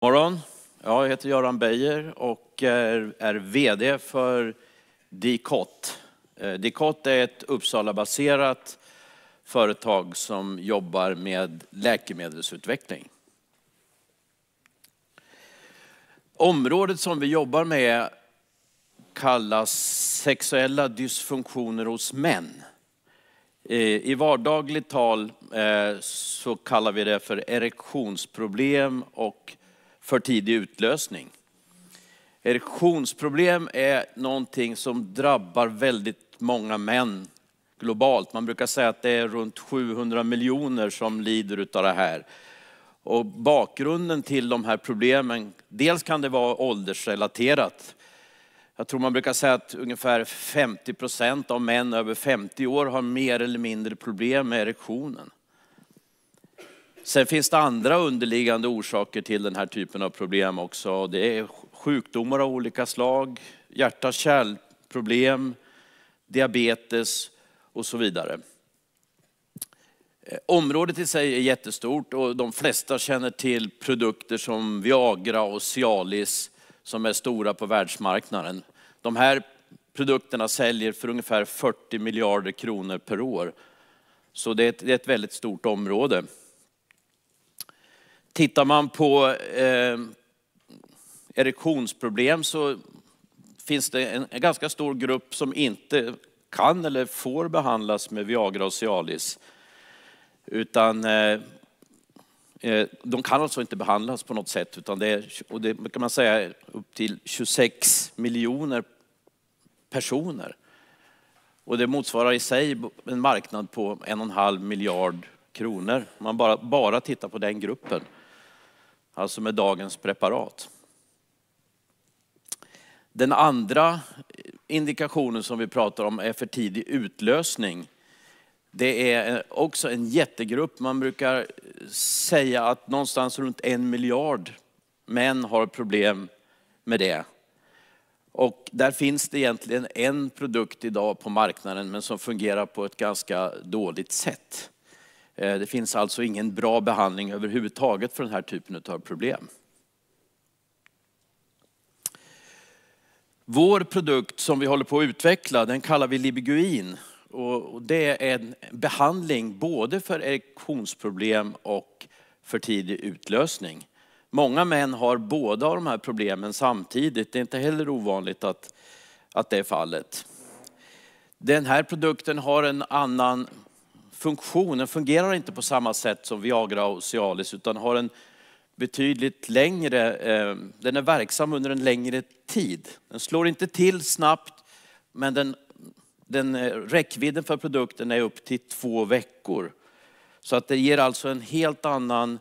morgon. Jag heter Göran Beijer och är, är VD för Dicot. Eh, Dicot är ett Uppsala-baserat företag som jobbar med läkemedelsutveckling. Området som vi jobbar med kallas sexuella dysfunktioner hos män. Eh, I vardagligt tal eh, så kallar vi det för erektionsproblem och för tidig utlösning. Erektionsproblem är någonting som drabbar väldigt många män globalt. Man brukar säga att det är runt 700 miljoner som lider av det här. Och bakgrunden till de här problemen, dels kan det vara åldersrelaterat. Jag tror man brukar säga att ungefär 50 procent av män över 50 år har mer eller mindre problem med erektionen. Sen finns det andra underliggande orsaker till den här typen av problem också. Det är sjukdomar av olika slag, hjärt-kärlproblem, diabetes och så vidare. Eh, området i sig är jättestort och de flesta känner till produkter som Viagra och Cialis som är stora på världsmarknaden. De här produkterna säljer för ungefär 40 miljarder kronor per år. Så det är ett väldigt stort område. Tittar man på eh, erektionsproblem så finns det en, en, ganska stor grupp som inte kan eller får behandlas med Viagra och Cialis. Utan, eh, eh de kan alltså inte behandlas på något sätt, utan det är, och det kan man säga, upp till 26 miljoner personer. Och det motsvarar i sig en marknad på en och en halv miljard kronor. om Man bara, bara tittar på den gruppen alltså med dagens preparat. Den andra indikationen som vi pratar om är för tidig utlösning. Det är också en jättegrupp. Man brukar säga att någonstans runt en miljard män har problem med det. Och där finns det egentligen en produkt idag på marknaden men som fungerar på ett ganska dåligt sätt. Eh, det finns alltså ingen bra behandling överhuvudtaget för den här typen av problem. Vår produkt som vi håller på att utveckla, den kallar vi Libiguin. Och det är en behandling både för erektionsproblem och för tidig utlösning. Många män har båda de här problemen samtidigt. Det är inte heller ovanligt att, att det är fallet. Den här produkten har en annan funktionen fungerar inte på samma sätt som Viagra och Cialis utan har en betydligt längre, eh, den är verksam under en längre tid. Den slår inte till snabbt men den, den, eh, räckvidden för produkten är upp till två veckor. Så att det ger alltså en helt annan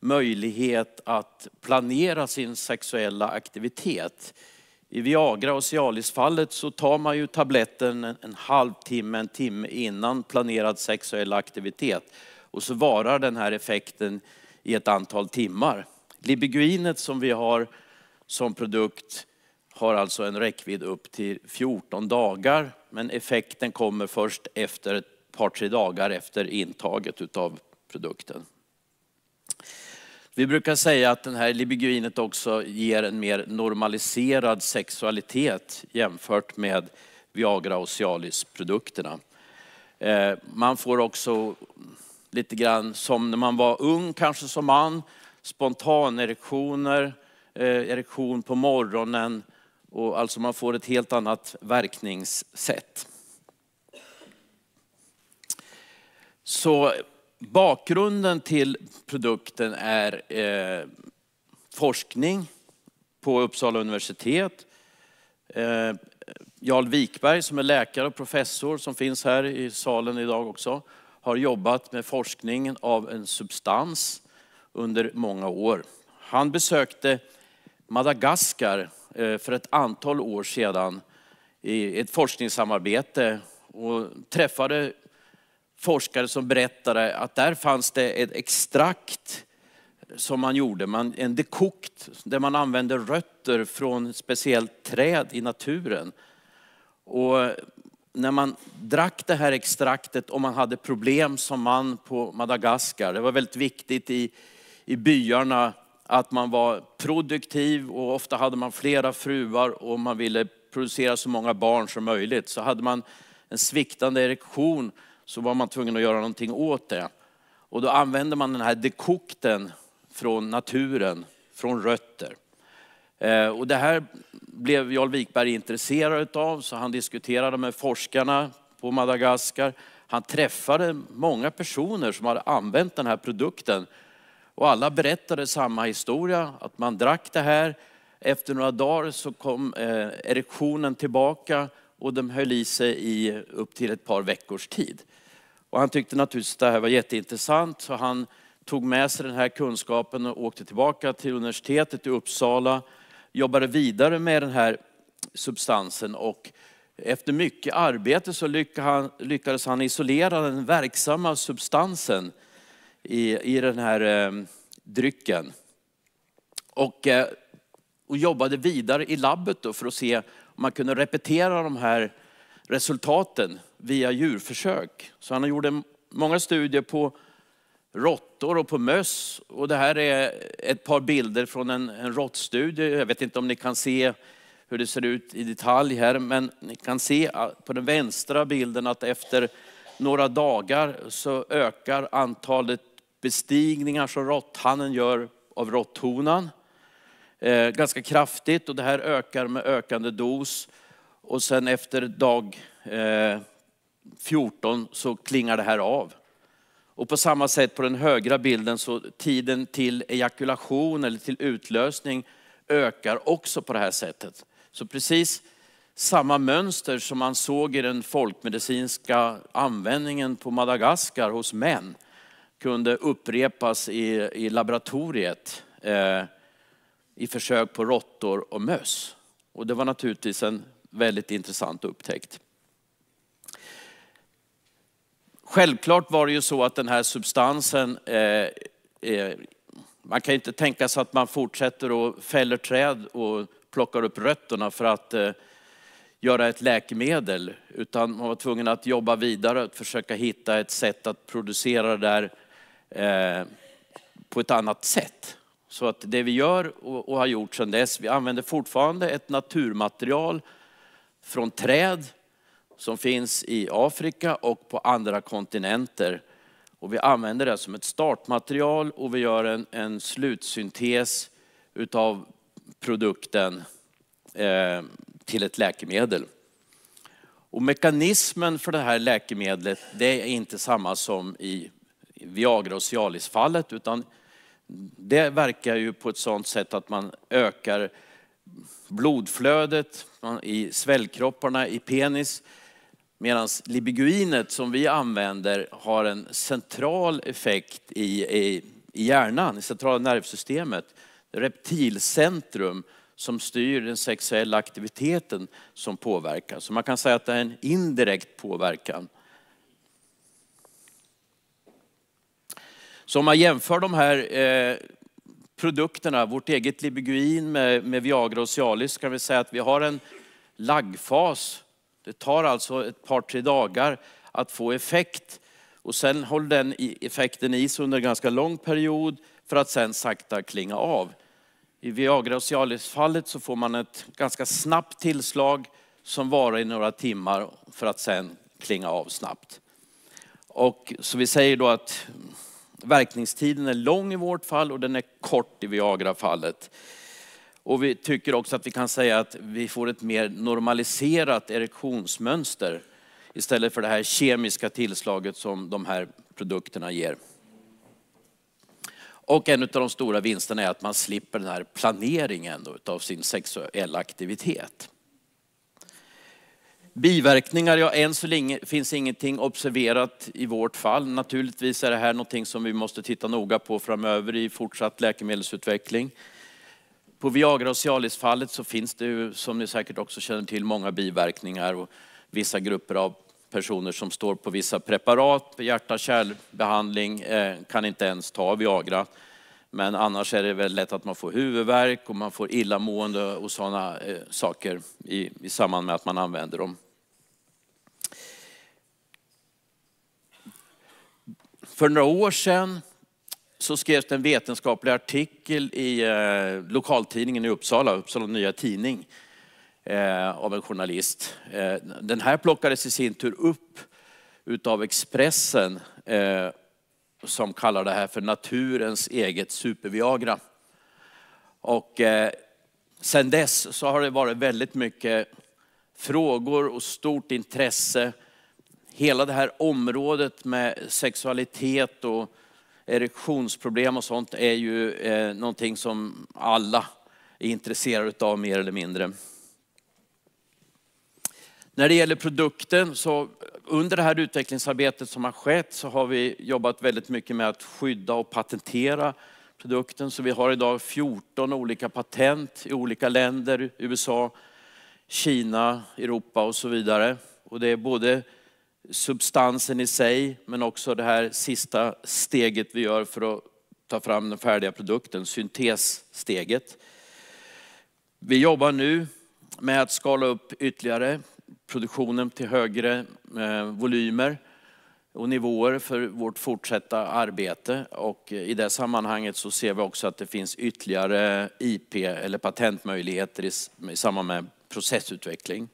möjlighet att planera sin sexuella aktivitet. I Viagra och Cialis-fallet så tar man ju tabletten en halvtimme, en timme innan planerad sexuell aktivitet. Och så varar den här effekten i ett antal timmar. Libiguinet som vi har som produkt har alltså en räckvidd upp till 14 dagar. Men effekten kommer först efter ett par, tre dagar efter intaget av produkten. Vi brukar säga att den här libiginet också ger en mer normaliserad sexualitet jämfört med Viagra och Cialis-produkterna. Eh, man får också lite grann som när man var ung, kanske som man, spontanerektioner, eh, erektion på morgonen, och alltså man får ett helt annat verkningssätt. Så Bakgrunden till produkten är eh, forskning på Uppsala universitet. Eh, Jarl Wikberg som är läkare och professor som finns här i salen idag också har jobbat med forskningen av en substans under många år. Han besökte Madagaskar eh, för ett antal år sedan i ett forskningssamarbete och träffade forskare som berättade att där fanns det ett extrakt som man gjorde, man, en dekokt, där man använde rötter från speciellt träd i naturen. Och när man drack det här extraktet och man hade problem som man på Madagaskar, det var väldigt viktigt i, i byarna att man var produktiv och ofta hade man flera fruar och man ville producera så många barn som möjligt. Så hade man en sviktande erektion så var man tvungen att göra någonting åt det. Och då använde man den här dekokten från naturen, från rötter. Eh, och det här blev Jarl Wikberg intresserad av, så han diskuterade med forskarna på Madagaskar. Han träffade många personer som hade använt den här produkten. Och alla berättade samma historia, att man drack det här. Efter några dagar så kom eh, erektionen tillbaka och de höll i sig i upp till ett par veckors tid. Och han tyckte naturligtvis att det här var jätteintressant så han tog med sig den här kunskapen och åkte tillbaka till universitetet i Uppsala, jobbade vidare med den här substansen och efter mycket arbete så lyckades han isolera den verksamma substansen i, i den här eh, drycken. Och, eh, och jobbade vidare i labbet för att se om man kunde repetera de här resultaten via djurförsök. Så han gjorde många studier på råttor och på möss. Och det här är ett par bilder från en, en råttstudie. Jag vet inte om ni kan se hur det ser ut i detalj här, men ni kan se ah, på den vänstra bilden att efter några dagar så ökar antalet bestigningar som råtthannen gör av råtthonan eh, ganska kraftigt och det här ökar med ökande dos. Och sen efter dag 14 eh, så klingar det här av. Och på samma sätt på den högra bilden så tiden till ejakulation eller till utlösning ökar också på det här sättet. Så precis samma mönster som man såg i den folkmedicinska användningen på Madagaskar hos män kunde upprepas i, i laboratoriet eh, i försök på råttor och möss. Och det var naturligtvis en Väldigt intressant upptäckt. Självklart var det ju så att den här substansen eh, eh, man kan inte tänka sig att man fortsätter och fäller träd och plockar upp rötterna för att eh, göra ett läkemedel, utan man var tvungen att jobba vidare och försöka hitta ett sätt att producera det där eh, på ett annat sätt. Så att det vi gör och, och har gjort sedan dess, vi använder fortfarande ett naturmaterial från träd som finns i Afrika och på andra kontinenter. Och vi använder det som ett startmaterial och vi gör en, en slutsyntes utav produkten eh, till ett läkemedel. Och mekanismen för det här läkemedlet det är inte samma som i Viagra och Cialis-fallet utan det verkar ju på ett sådant sätt att man ökar blodflödet i svällkropparna, i penis. Medan libiguinet som vi använder har en central effekt i, i, i hjärnan, i centrala nervsystemet. Reptilcentrum som styr den sexuella aktiviteten som påverkas. Så man kan säga att det är en indirekt påverkan. Så om man jämför de här eh, produkterna, vårt eget Libeguin med, med Viagra och Cialis, kan vi säga att vi har en laggfas. Det tar alltså ett par, tre dagar att få effekt. Och sen håller den effekten i sig under en ganska lång period för att sen sakta klinga av. I Viagra och Cialis-fallet så får man ett ganska snabbt tillslag som varar i några timmar för att sen klinga av snabbt. Och så vi säger då att Verkningstiden är lång i vårt fall och den är kort i Viagra-fallet. Och vi tycker också att vi kan säga att vi får ett mer normaliserat erektionsmönster istället för det här kemiska tillslaget som de här produkterna ger. Och en av de stora vinsterna är att man slipper den här planeringen av sin sexuella aktivitet. Biverkningar, ja än så länge finns ingenting observerat i vårt fall. Naturligtvis är det här någonting som vi måste titta noga på framöver i fortsatt läkemedelsutveckling. På Viagra och Cialis-fallet så finns det ju, som ni säkert också känner till, många biverkningar och vissa grupper av personer som står på vissa preparat, hjärta-kärlbehandling, eh, kan inte ens ta Viagra. Men annars är det väldigt lätt att man får huvudvärk och man får illamående och sådana eh, saker i, i samband med att man använder dem. För några år sedan så skrevs det en vetenskaplig artikel i eh, lokaltidningen i Uppsala, Uppsala Nya Tidning, eh, av en journalist. Eh, den här plockades i sin tur upp utav Expressen eh, som kallar det här för naturens eget superviagra. Och eh, sen dess så har det varit väldigt mycket frågor och stort intresse. Hela det här området med sexualitet och erektionsproblem och sånt är ju eh, någonting som alla är intresserade av mer eller mindre. När det gäller produkten så under det här utvecklingsarbetet som har skett så har vi jobbat väldigt mycket med att skydda och patentera produkten. Så vi har idag 14 olika patent i olika länder, USA, Kina, Europa och så vidare. Och det är både substansen i sig men också det här sista steget vi gör för att ta fram den färdiga produkten, syntessteget. Vi jobbar nu med att skala upp ytterligare produktionen till högre eh, volymer och nivåer för vårt fortsatta arbete. Och I det sammanhanget så ser vi också att det finns ytterligare IP eller patentmöjligheter i, i samband med processutveckling.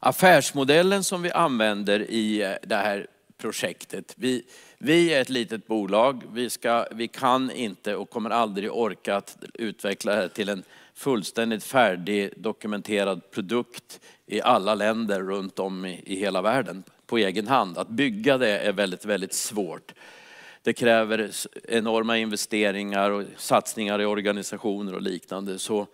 Affärsmodellen som vi använder i eh, det här projektet. Vi, vi är ett litet bolag. Vi, ska, vi kan inte och kommer aldrig orka att utveckla det här till en fullständigt färdig dokumenterad produkt i alla länder runt om i hela världen på egen hand. Att bygga det är väldigt, väldigt svårt. Det kräver enorma investeringar och satsningar i organisationer och liknande. Så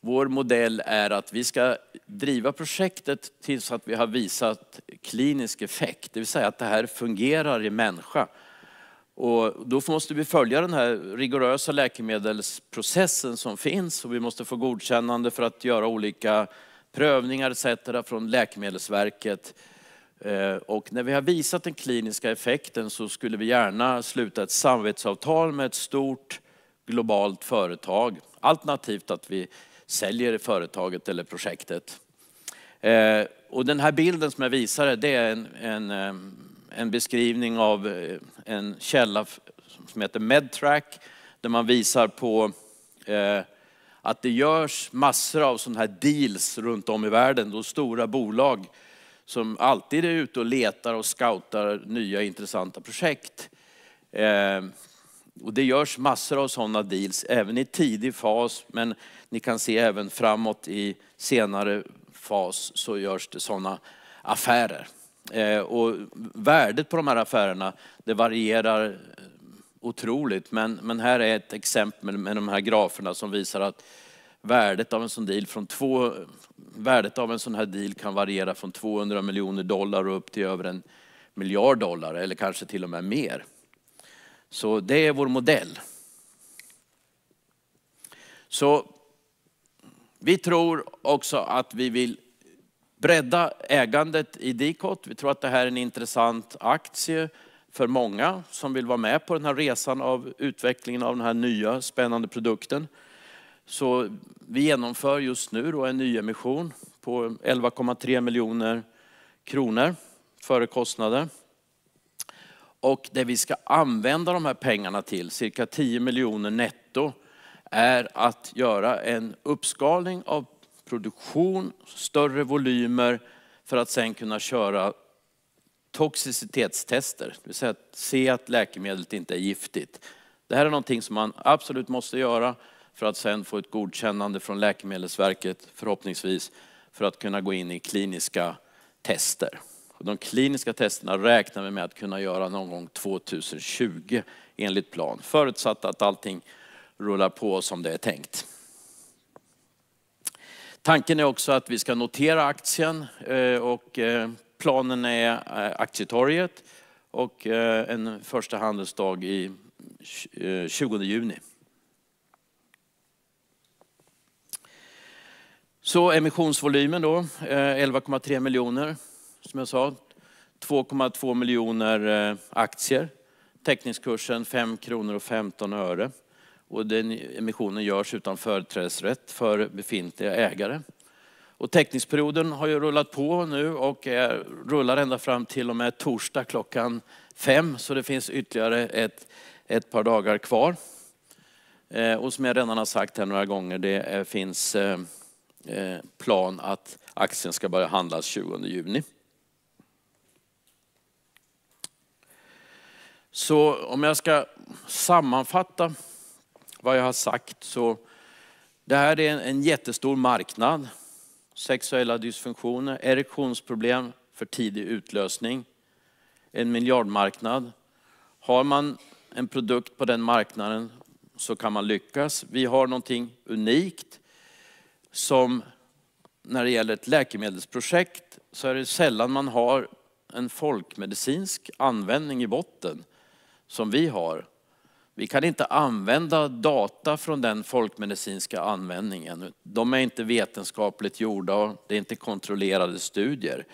vår modell är att vi ska driva projektet tills att vi har visat klinisk effekt, det vill säga att det här fungerar i människa. Och då måste vi följa den här rigorösa läkemedelsprocessen som finns och vi måste få godkännande för att göra olika prövningar etc. från Läkemedelsverket. Eh, och när vi har visat den kliniska effekten så skulle vi gärna sluta ett samarbetsavtal med ett stort globalt företag. Alternativt att vi säljer företaget eller projektet. Eh, och den här bilden som jag visade det är en, en eh, en beskrivning av en källa som heter Medtrack där man visar på eh, att det görs massor av sådana här deals runt om i världen då stora bolag som alltid är ute och letar och scoutar nya intressanta projekt. Eh, och det görs massor av sådana deals, även i tidig fas, men ni kan se även framåt i senare fas så görs det sådana affärer. Eh, och värdet på de här affärerna det varierar eh, otroligt. Men, men här är ett exempel med de här graferna som visar att värdet av en sån deal från två, värdet av en sån här deal kan variera från 200 miljoner dollar och upp till över en miljard dollar eller kanske till och med mer. Så det är vår modell. Så vi tror också att vi vill bredda ägandet i Dicot. Vi tror att det här är en intressant aktie för många som vill vara med på den här resan av utvecklingen av den här nya spännande produkten. Så vi genomför just nu då en nyemission på 11,3 miljoner kronor före kostnader. Och det vi ska använda de här pengarna till, cirka 10 miljoner netto, är att göra en uppskalning av produktion, större volymer för att sen kunna köra toxicitetstester, det vill säga att se att läkemedlet inte är giftigt. Det här är någonting som man absolut måste göra för att sen få ett godkännande från Läkemedelsverket, förhoppningsvis, för att kunna gå in i kliniska tester. De kliniska testerna räknar vi med att kunna göra någon gång 2020 enligt plan, förutsatt att allting rullar på som det är tänkt. Tanken är också att vi ska notera aktien eh, och eh, planen är eh, aktietorget och en första handelsdag i 20 juni. Så emissionsvolymen då, 11,3 miljoner som jag sa. 2,2 miljoner aktier. Teckningskursen 5 kronor och 15 öre och den emissionen görs utan företrädesrätt för befintliga ägare. Och teckningsperioden har ju rullat på nu och rullar ända fram till och med torsdag klockan fem, så det finns ytterligare ett, ett par dagar kvar. Eh, och som jag redan har sagt här några gånger, det är, finns eh, eh, plan att aktien ska börja handlas 20 juni. Så om jag ska sammanfatta vad jag har sagt så, det här är en, jättestor marknad. Sexuella dysfunktioner, erektionsproblem för tidig utlösning. En miljardmarknad. Har man en produkt på den marknaden så kan man lyckas. Vi har någonting unikt som när det gäller ett läkemedelsprojekt så är det sällan man har en folkmedicinsk användning i botten som vi har. Vi kan inte använda data från den folkmedicinska användningen. De är inte vetenskapligt gjorda, det är inte kontrollerade studier.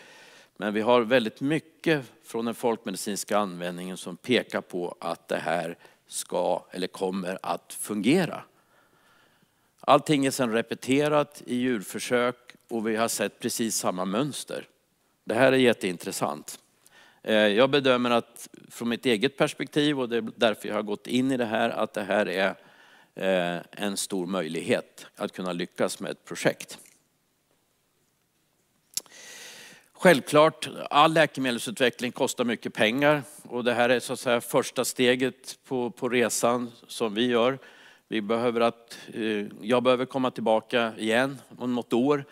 Men vi har väldigt mycket från den folkmedicinska användningen som pekar på att det här ska eller kommer att fungera. Allting är sedan repeterat i djurförsök och vi har sett precis samma mönster. Det här är jätteintressant. Eh, jag bedömer att från mitt eget perspektiv, och det är därför jag har gått in i det här, att det här är eh, en stor möjlighet att kunna lyckas med ett projekt. Självklart, all läkemedelsutveckling kostar mycket pengar och det här är så att säga första steget på, på resan som vi gör. Vi behöver att, eh, jag behöver komma tillbaka igen om något år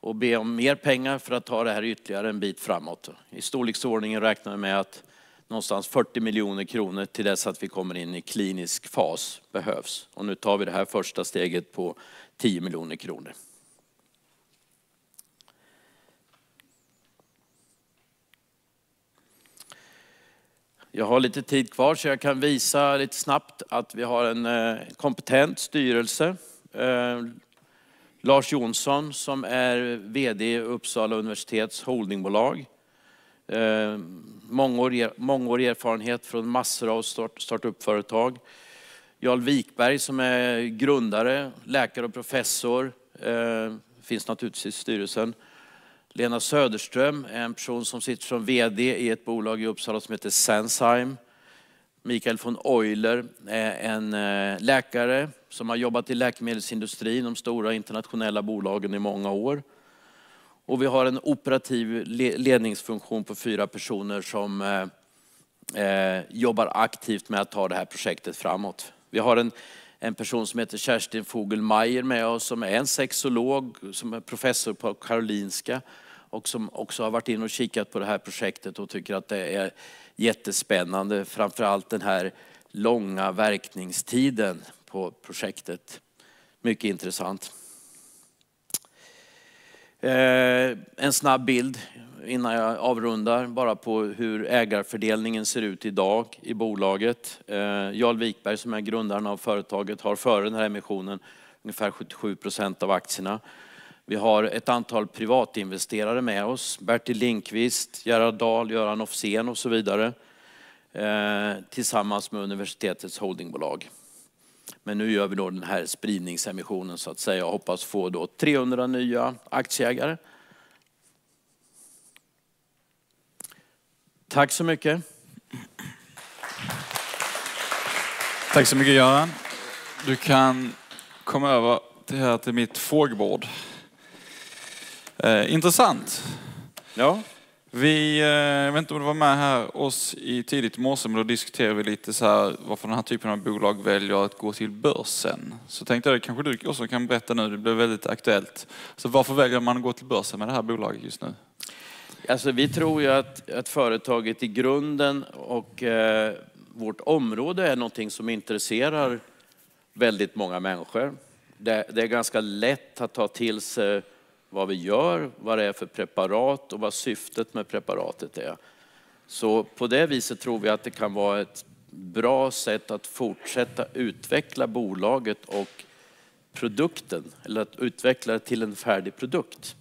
och be om mer pengar för att ta det här ytterligare en bit framåt. I storleksordningen räknar vi med att någonstans 40 miljoner kronor till dess att vi kommer in i klinisk fas behövs. Och nu tar vi det här första steget på 10 miljoner kronor. Jag har lite tid kvar så jag kan visa lite snabbt att vi har en eh, kompetent styrelse eh, Lars Jonsson som är VD i Uppsala universitets holdingbolag. Eh, mångårig, erfarenhet från massor av start, startup-företag. Jarl Wikberg som är grundare, läkare och professor. Eh, finns naturligtvis i styrelsen. Lena Söderström är en person som sitter som VD i ett bolag i Uppsala som heter Sensheim. Mikael von Euler, eh, en eh, läkare som har jobbat i läkemedelsindustrin, de stora internationella bolagen i många år. Och vi har en operativ ledningsfunktion på fyra personer som eh, jobbar aktivt med att ta det här projektet framåt. Vi har en, en person som heter Kerstin Fogelmeier med oss som är en sexolog, som är professor på Karolinska och som också har varit inne och kikat på det här projektet och tycker att det är jättespännande, framförallt den här långa verkningstiden på projektet. Mycket intressant. Eh, en snabb bild innan jag avrundar bara på hur ägarfördelningen ser ut idag i bolaget. Eh, Jarl Wikberg som är grundaren av företaget har före den här emissionen ungefär 77 procent av aktierna. Vi har ett antal privatinvesterare med oss. Bertil Linkvist, Gerhard Dahl, Göran Offsén och så vidare. Eh, tillsammans med universitetets holdingbolag. Men nu gör vi då den här spridningsemissionen så att säga och hoppas få då 300 nya aktieägare. Tack så mycket. Tack så mycket Göran. Du kan komma över till, här till mitt fågbord. Eh, intressant. Ja. Vi, eh, jag vet inte om du var med här oss i tidigt i morse, men då diskuterade vi lite så här varför den här typen av bolag väljer att gå till börsen. Så tänkte jag, kanske du också kan berätta nu, det blev väldigt aktuellt. Så varför väljer man att gå till börsen med det här bolaget just nu? Alltså, vi tror ju att, att företaget i grunden och eh, vårt område är någonting som intresserar väldigt många människor. Det, det är ganska lätt att ta till sig vad vi gör, vad det är för preparat och vad syftet med preparatet är. Så på det viset tror vi att det kan vara ett bra sätt att fortsätta utveckla bolaget och produkten, eller att utveckla det till en färdig produkt.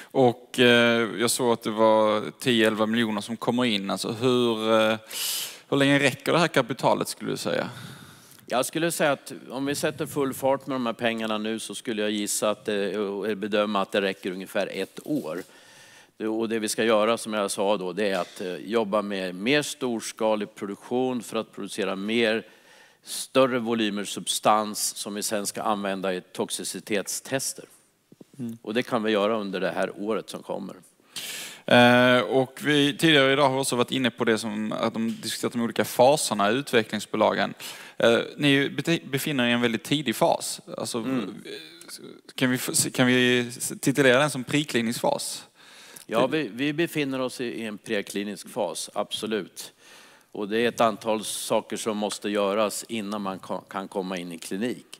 Och eh, jag såg att det var 10-11 miljoner som kommer in. Alltså hur, eh, hur länge räcker det här kapitalet skulle du säga? Jag skulle säga att om vi sätter full fart med de här pengarna nu så skulle jag gissa att det, eh, bedöma att det räcker ungefär ett år. Och det vi ska göra, som jag sa då, det är att eh, jobba med mer storskalig produktion för att producera mer större volymer substans som vi sen ska använda i toxicitetstester. Mm. Och det kan vi göra under det här året som kommer. Eh, och vi, tidigare idag har vi också varit inne på det som att de diskuterat de olika faserna i utvecklingsbolagen. Eh, ni befinner er i en väldigt tidig fas. Alltså, mm. Eh, kan, vi, kan vi titulera den som preklinisk Ja, vi, vi, befinner oss i en preklinisk fas, absolut. Och det är ett antal saker som måste göras innan man kan komma in i klinik.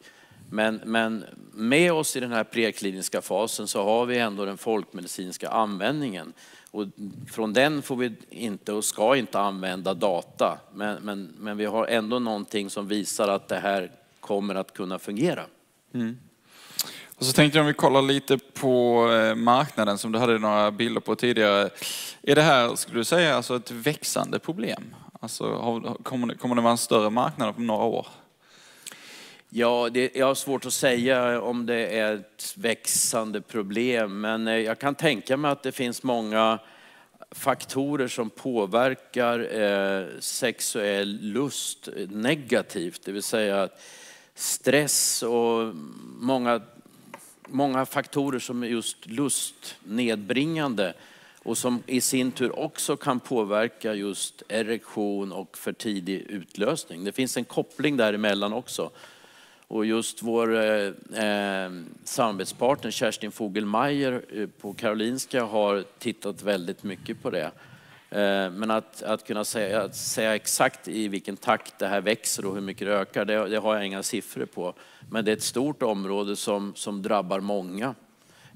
Men, men med oss i den här prekliniska fasen så har vi ändå den folkmedicinska användningen. Och från den får vi inte och ska inte använda data, men, men, men vi har ändå någonting som visar att det här kommer att kunna fungera. Mm. Och så tänkte jag om vi kollar lite på eh, marknaden som du hade några bilder på tidigare. Är det här, skulle du säga, alltså ett växande problem? Alltså, kommer det vara en större marknad om några år? Ja, det, jag har svårt att säga om det är ett växande problem, men eh, jag kan tänka mig att det finns många faktorer som påverkar eh, sexuell lust negativt, det vill säga stress och många, många faktorer som är just lustnedbringande och som i sin tur också kan påverka just erektion och för tidig utlösning. Det finns en koppling däremellan också och just vår eh, eh samarbetspartner Kerstin Fogelmeier eh, på Karolinska har tittat väldigt mycket på det. Eh, men att, att kunna säga, att säga, exakt i vilken takt det här växer och hur mycket det ökar, det, det, har jag inga siffror på. Men det är ett stort område som, som drabbar många.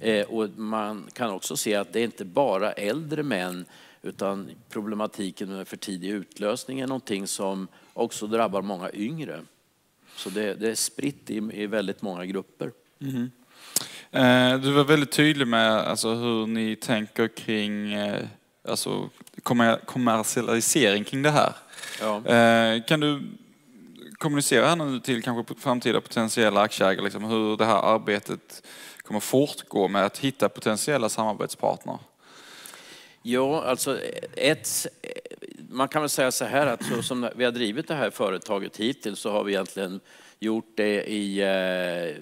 Eh, och man kan också se att det är inte bara äldre män utan problematiken med för tidig utlösning är någonting som också drabbar många yngre. Så det, det är spritt i, i väldigt många grupper. Mm. Eh, du var väldigt tydlig med alltså, hur ni tänker kring eh, alltså, kommer, kommersialisering kring det här. Ja. Eh, kan du kommunicera här nu till kanske framtida potentiella aktieägare liksom, hur det här arbetet kommer fortgå med att hitta potentiella samarbetspartner? Ja, alltså ett, man kan väl säga så här att så som vi har drivit det här företaget hittills så har vi egentligen gjort det i, eh,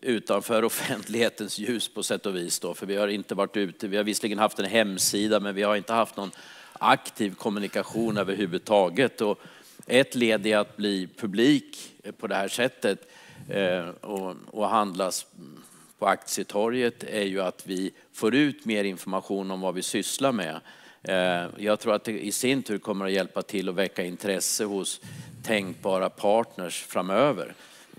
utanför offentlighetens ljus på sätt och vis. Då, för vi har inte varit ute. Vi har visserligen haft en hemsida men vi har inte haft någon aktiv kommunikation överhuvudtaget. Och ett led i att bli publik på det här sättet eh, och, och handlas på aktietorget är ju att vi får ut mer information om vad vi sysslar med. Eh, jag tror att det i sin tur kommer att hjälpa till att väcka intresse hos tänkbara partners framöver.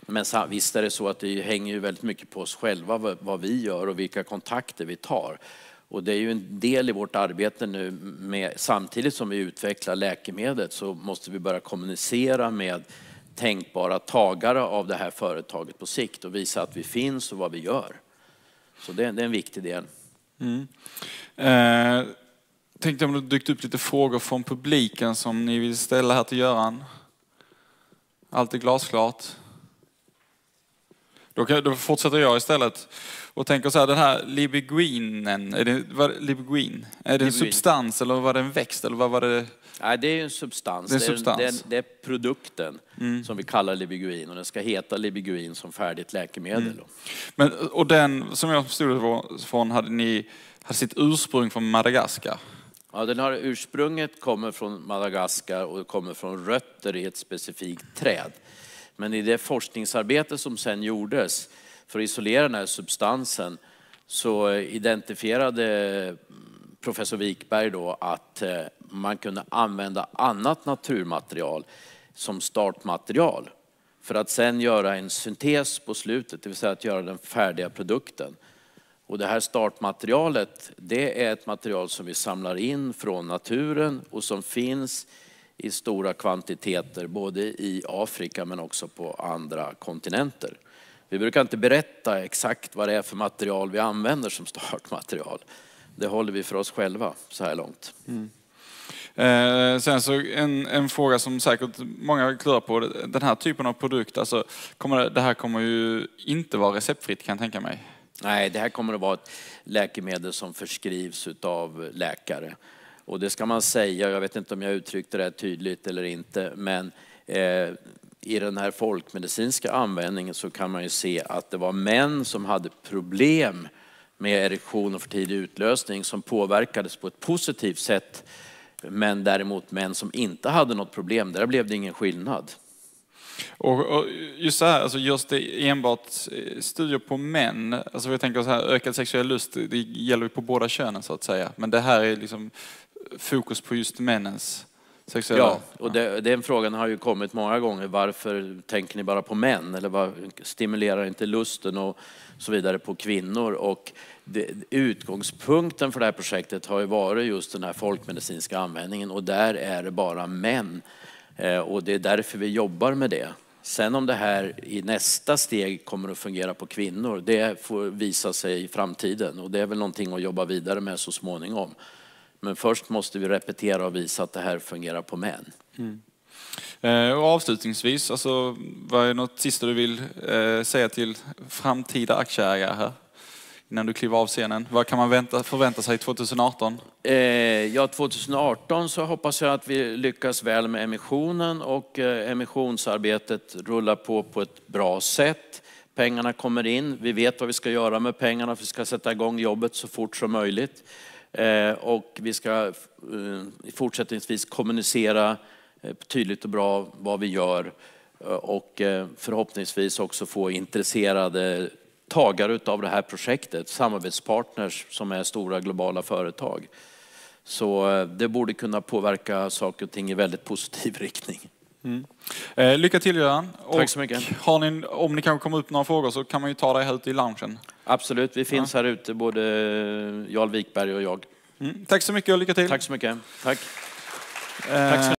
Men visst är det så att det hänger ju väldigt mycket på oss själva vad vi gör och vilka kontakter vi tar. Och det är ju en del i vårt arbete nu med, samtidigt som vi utvecklar läkemedlet så måste vi börja kommunicera med tänkbara tagare av det här företaget på sikt och visa att vi finns och vad vi gör. Så det, är en viktig del. Mm. Eh tänkte om det dykt upp lite frågor från publiken som ni vill ställa här till Göran. Allt är glasklart. Då, kan, då fortsätter jag istället och tänker så här, den här libiguinen, är det, var, libiguin, är det en substans eller var det en växt? Eller vad var det? Nej, det är en substans. Det är, substans. Det är, det är produkten mm. som vi kallar libiguin och den ska heta libiguin som färdigt läkemedel. Mm. Men, och den som jag förstod det från hade, ni, hade sitt ursprung från Madagaskar? Ja, den har ursprunget kommer från Madagaskar och kommer från rötter i ett specifikt träd. Men i det forskningsarbete som sen gjordes för att isolera den här substansen så identifierade professor Wikberg då att eh, man kunde använda annat naturmaterial som startmaterial för att sen göra en syntes på slutet, det vill säga att göra den färdiga produkten. Och det här startmaterialet det är ett material som vi samlar in från naturen och som finns i stora kvantiteter både i Afrika men också på andra kontinenter. Vi brukar inte berätta exakt vad det är för material vi använder som startmaterial. Det håller vi för oss själva så här långt. Mm. Eh, sen så en, en, fråga som säkert många klurar på. Den här typen av produkt, alltså, kommer det, det här kommer ju inte vara receptfritt kan jag tänka mig. Nej, det här kommer att vara ett läkemedel som förskrivs av läkare. Och det ska man säga, jag vet inte om jag uttryckte det här tydligt eller inte, men eh, i den här folkmedicinska användningen så kan man ju se att det var män som hade problem med erektion och för tidig utlösning som påverkades på ett positivt sätt. Men däremot män som inte hade något problem, där blev det ingen skillnad. Och, och, just så här, alltså görs det enbart eh, studier på män, alltså jag tänker så här, ökad sexuell lust, det gäller ju på båda könen så att säga, men det här är liksom eh, fokus på just männens sexuella... Ja, och det, den frågan har ju kommit många gånger, varför tänker ni bara på män? Eller var, stimulerar inte lusten och så vidare på kvinnor? Och det, utgångspunkten för det här projektet har ju varit just den här folkmedicinska användningen och där är det bara män Eh, och det är därför vi jobbar med det. Sen om det här i nästa steg kommer att fungera på kvinnor, det får visa sig i framtiden. Och det är väl någonting att jobba vidare med så småningom. Men först måste vi repetera och visa att det här fungerar på män. Mm. Eh, och avslutningsvis, alltså, vad är något sista du vill eh, säga till framtida aktieägare här? innan du kliver av scenen. Vad kan man vänta, förvänta sig 2018? Eh, ja, 2018 så hoppas jag att vi lyckas väl med emissionen och eh, emissionsarbetet rullar på på ett bra sätt. Pengarna kommer in, vi vet vad vi ska göra med pengarna, för vi ska sätta igång jobbet så fort som möjligt. Eh, och vi ska eh, fortsättningsvis kommunicera eh, tydligt och bra vad vi gör eh, och förhoppningsvis också få intresserade tagare av det här projektet, samarbetspartners som är stora globala företag. Så eh, det borde kunna påverka saker och ting i väldigt positiv riktning. Mm. Eh, lycka till Göran. Tack och så mycket. Har ni, om ni kanske kommer upp några frågor så kan man ju ta dig här ute i loungen. Absolut, vi finns ja. här ute både Jarl Wikberg och jag. Mm. Tack så mycket och lycka till. Tack så mycket. Tack. Eh. Tack så